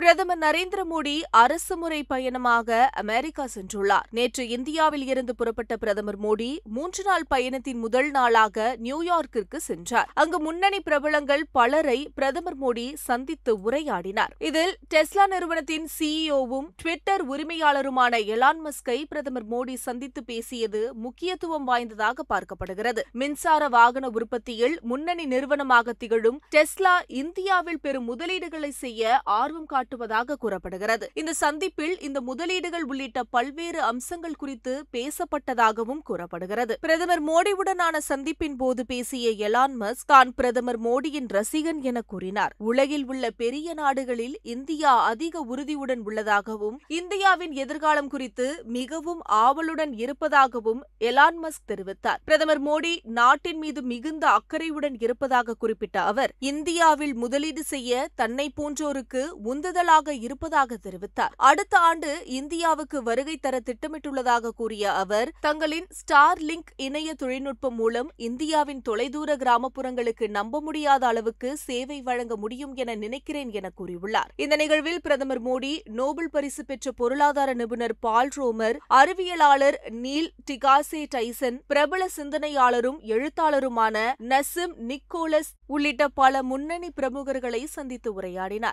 பிரதமர் நரேந்திர மோடி அரசு முறை பயணமாக அமெரிக்கா சென்றுள்ளார் நேற்று இந்தியாவில் இருந்து புறப்பட்ட பிரதமர் மோடி மூன்று நாள் பயணத்தின் முதல் நாளாக நியூயார்க்கிற்கு சென்றார் அங்கு முன்னணி பிரபலங்கள் பலரை பிரதமர் மோடி சந்தித்து உரையாடினார் இதில் டெஸ்லா நிறுவனத்தின் சிஇஓவும் ட்விட்டர் உரிமையாளருமான எலான் மஸ்கை பிரதமர் மோடி சந்தித்து பேசியது முக்கியத்துவம் வாய்ந்ததாக பார்க்கப்படுகிறது மின்சார வாகன உற்பத்தியில் முன்னணி நிறுவனமாக திகழும் டெஸ்லா இந்தியாவில் பெரும் முதலீடுகளை செய்ய ஆர்வம் காட்டி காட்டுவதாக கூறப்படுகிறது இந்த சந்திப்பில் இந்த முதலீடுகள் உள்ளிட்ட பல்வேறு அம்சங்கள் குறித்து பேசப்பட்டதாகவும் கூறப்படுகிறது பிரதமர் மோடியுடனான சந்திப்பின் போது பேசிய எலான் மஸ் தான் பிரதமர் மோடியின் ரசிகன் என கூறினார் உலகில் உள்ள பெரிய நாடுகளில் இந்தியா அதிக உறுதியுடன் உள்ளதாகவும் இந்தியாவின் எதிர்காலம் குறித்து மிகவும் ஆவலுடன் இருப்பதாகவும் எலான் மஸ்க் தெரிவித்தார் பிரதமர் மோடி நாட்டின் மீது மிகுந்த அக்கறையுடன் இருப்பதாக குறிப்பிட்ட அவர் இந்தியாவில் முதலீடு செய்ய தன்னை போன்றோருக்கு உந்தது கூடுதலாக இருப்பதாக தெரிவித்தார் அடுத்த ஆண்டு இந்தியாவுக்கு வருகை தர திட்டமிட்டுள்ளதாக கூறிய அவர் தங்களின் ஸ்டார் லிங்க் இணைய தொழில்நுட்பம் மூலம் இந்தியாவின் தொலைதூர கிராமப்புறங்களுக்கு நம்ப முடியாத அளவுக்கு சேவை வழங்க முடியும் என நினைக்கிறேன் என கூறியுள்ளார் இந்த நிகழ்வில் பிரதமர் மோடி நோபல் பரிசு பெற்ற பொருளாதார நிபுணர் பால் ரோமர் அறிவியலாளர் நீல் டிகாசே டைசன் பிரபல சிந்தனையாளரும் எழுத்தாளருமான நசிம் நிக்கோலஸ் உள்ளிட்ட பல முன்னணி பிரமுகர்களை சந்தித்து உரையாடினார்